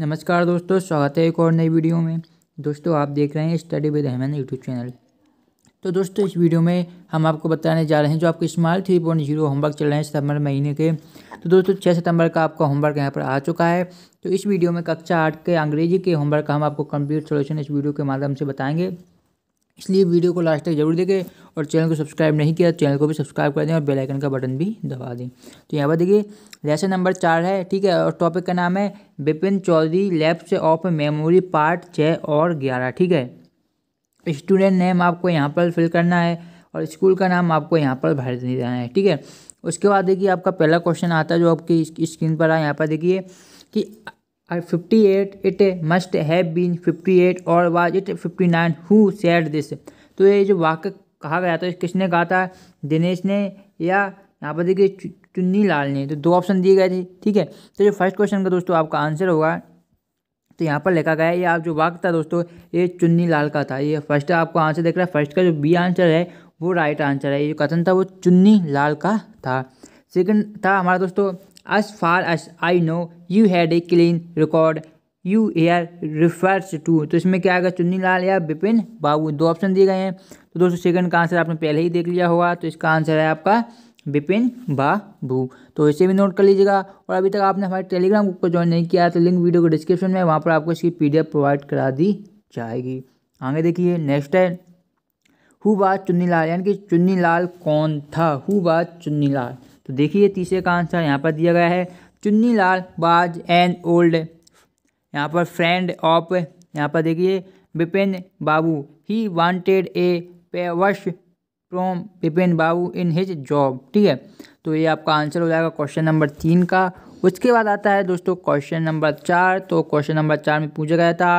नमस्कार दोस्तों स्वागत है एक और नई वीडियो में दोस्तों आप देख रहे हैं study with Ahmad YouTube channel तो दोस्तों इस वीडियो में हम आपको बताने जा रहे हैं जो आपके smart three point zero homework चल रहे हैं सितंबर महीने के तो दोस्तों छः सितंबर का आपका होमवर्क यहाँ पर आ चुका है तो इस वीडियो में कक्षा आठ के अंग्रेजी के होमवर्क हम आपको कंप्यूटर सोल्यूशन इस वीडियो के माध्यम से बताएंगे इसलिए वीडियो को लास्ट तक जरूर देखें और चैनल को सब्सक्राइब नहीं किया तो चैनल को भी सब्सक्राइब कर दें और बेल आइकन का बटन भी दबा दें तो यहाँ पर देखिए लेसन नंबर चार है ठीक है और टॉपिक का नाम है Bipin Chaudhary lapse of memory part छः और ग्यारह ठीक है स्टूडेंट नेम आपको यहाँ पर फिल करना है और स्कूल का नाम आपको यहाँ पर भर देना है ठीक है उसके बाद देखिए आपका पहला क्वेश्चन आता है जो आपकी स्क्रीन पर आया यहाँ पर देखिए कि fifty eight it must have been eight और was it nine who said this तो ये जो वाक्य कहा गया था किसने कहा था दिनेश ने या यहाँ पर देखिए चुन्नी लाल ने तो दो ऑप्शन दिए गए थे ठीक है तो जो फर्स्ट क्वेश्चन का दोस्तों आपका आंसर होगा तो यहाँ पर लिखा गया है ये आप जो वाक्य था दोस्तों ये चुन्नी लाल का था ये फर्स्ट आपको आंसर देख रहा है फर्स्ट का जो बी आंसर है वो राइट आंसर है ये जो कथन था वो चुन्नी लाल का था सेकंड था हमारा दोस्तों as far as I know, you had a clean record. You air refers to तो इसमें क्या आएगा चुन्नी लाल या बिपिन बाबू दो ऑप्शन दिए गए हैं तो दोस्तों सेकंड का आंसर आपने पहले ही देख लिया होगा तो इसका आंसर है आपका बिपिन बाबू तो इसे भी नोट कर लीजिएगा और अभी तक आपने हमारे टेलीग्राम ग्रुप को ज्वाइन नहीं किया तो लिंक वीडियो के डिस्क्रिप्शन में वहाँ पर आपको इसकी पी प्रोवाइड करा दी जाएगी आगे देखिए नेक्स्ट है हु बात चुन्नी लाल यानी कि चुन्नी लाल कौन था हु बात चुन्नी लाल तो देखिए तीसरे का आंसर यहाँ पर दिया गया है चुन्नी लाल बाज एंड ओल्ड यहाँ पर फ्रेंड ऑफ यहाँ पर देखिए Bipin Babu he wanted a favour from Bipin Babu in his job ठीक है तो ये आपका आंसर हो जाएगा क्वेश्चन नंबर तीन का उसके बाद आता है दोस्तों क्वेश्चन नंबर चार तो क्वेश्चन नंबर चार में पूछा गया था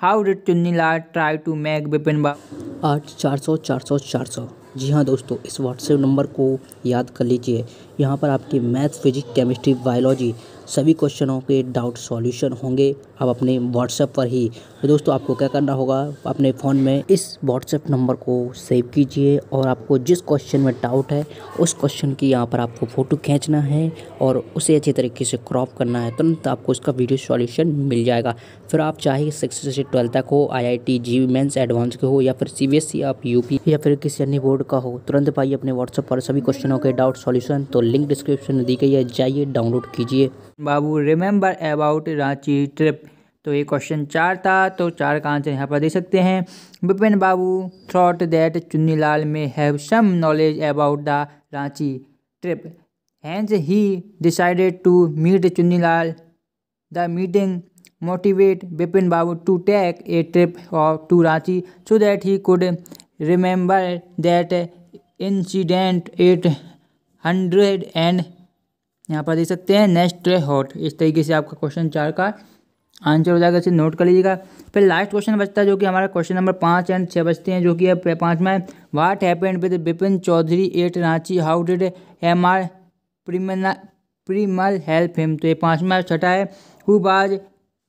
how did Chunni Lal try to make Bipin Babu आठ चार सौ चार सौ चार सौ जी हाँ दोस्तों इस व्हाट्सएप नंबर को याद कर लीजिए यहाँ पर आपकी मैथ फिजिक्स केमिस्ट्री बायोलॉजी सभी क्वेश्चनों के डाउट सॉल्यूशन होंगे आप अपने व्हाट्सएप पर ही तो दोस्तों आपको क्या करना होगा अपने फ़ोन में इस व्हाट्सएप नंबर को सेव कीजिए और आपको जिस क्वेश्चन में डाउट है उस क्वेश्चन की यहाँ पर आपको फ़ोटो खींचना है और उसे अच्छे तरीके से क्रॉप करना है तुरंत आपको उसका वीडियो सॉल्यूशन मिल जाएगा फिर आप चाहे सिक्स से ट्वेल्थ तक हो I I T JEE mains advance के हो या फिर सी बी एस ई आप यू पी या फिर किसी अन्य बोर्ड का हो तुरंत पाइए अपने व्हाट्सएप पर सभी क्वेश्चनों के डाउट सॉल्यूशन तो लिंक डिस्क्रिप्शन में दी गई है जाइए डाउनलोड कीजिए Babu remember about Ranchi trip तो ये क्वेश्चन चार था तो चार का आंसर यहाँ पर दे सकते हैं Bipin Babu thought that Chunnilal may have some knowledge about the Ranchi trip hence he decided to meet Chunnilal the meeting motivate Bipin Babu to take a trip off to Ranchi so that he could remember that incident eight hundred and यहाँ पर देख सकते हैं next hot इस तरीके से आपका question चार का आंसर हो जाएगा इसे नोट कर लीजिएगा फिर लास्ट क्वेश्चन बचता है जो कि हमारा क्वेश्चन नंबर पाँच एंड छः बचते हैं जो कि है पाँच में what happened with Bipin Chaudhary at Ranchi how did M R Premal help him तो ये पाँच में छठा है who was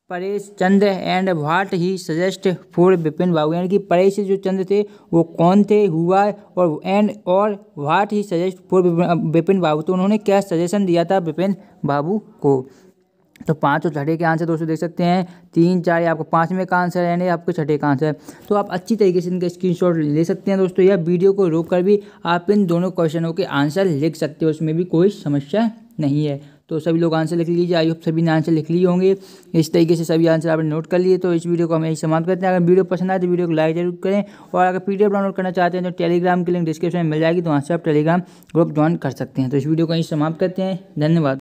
Paresh Chandra and what he suggest for Bipin Babu यानी कि परेश जो चंद्र थे वो कौन थे हुआ और एंड और what he suggest for Bipin Babu तो उन्होंने क्या सजेशन दिया था बिपिन बाबू को तो पाँच और तो छठे के आंसर दोस्तों देख सकते हैं तीन चार या आपको पाँचवें का आंसर है आपको छठे का आंसर तो आप अच्छी तरीके से इनके स्क्रीनशॉट ले सकते हैं दोस्तों या वीडियो को रोक कर भी आप इन दोनों क्वेश्चनों के आंसर लिख सकते हो उसमें भी कोई समस्या नहीं है तो सभी लोग आंसर लिख लीजिए आई होप सभी ने आंसर लिख लिए होंगे इस तरीके से सभी आंसर आपने नोट कर लिए तो इस वीडियो को हम यही समाप्त करते हैं अगर वीडियो पसंद आए तो वीडियो को लाइक जरूर करें और अगर पी डाउनलोड करना चाहते हैं तो टेलीग्राम की लिंक डिस्क्रिप्शन में मिल जाएगी तो वहाँ से आप टेलीग्राम ग्रुप ज्वाइन कर सकते हैं तो इस वीडियो को यहीं समाप्त करते हैं धन्यवाद